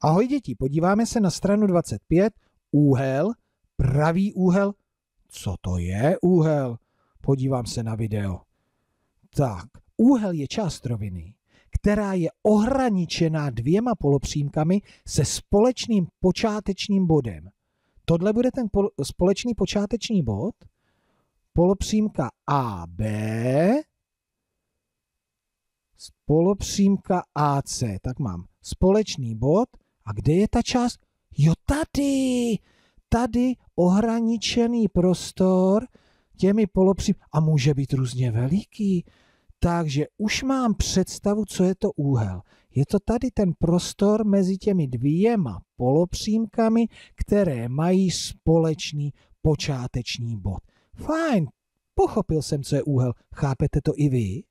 Ahoj děti, podíváme se na stranu 25, úhel, pravý úhel. Co to je úhel? Podívám se na video. Tak, úhel je část roviny, která je ohraničená dvěma polopřímkami se společným počátečním bodem. Tohle bude ten pol, společný počáteční bod, polopřímka AB, polopřímka AC, tak mám společný bod a kde je ta část? Jo, tady! Tady ohraničený prostor těmi polopří a může být různě veliký. Takže už mám představu, co je to úhel. Je to tady ten prostor mezi těmi dvěma polopřímkami, které mají společný počáteční bod. Fajn, pochopil jsem, co je úhel. Chápete to i vy?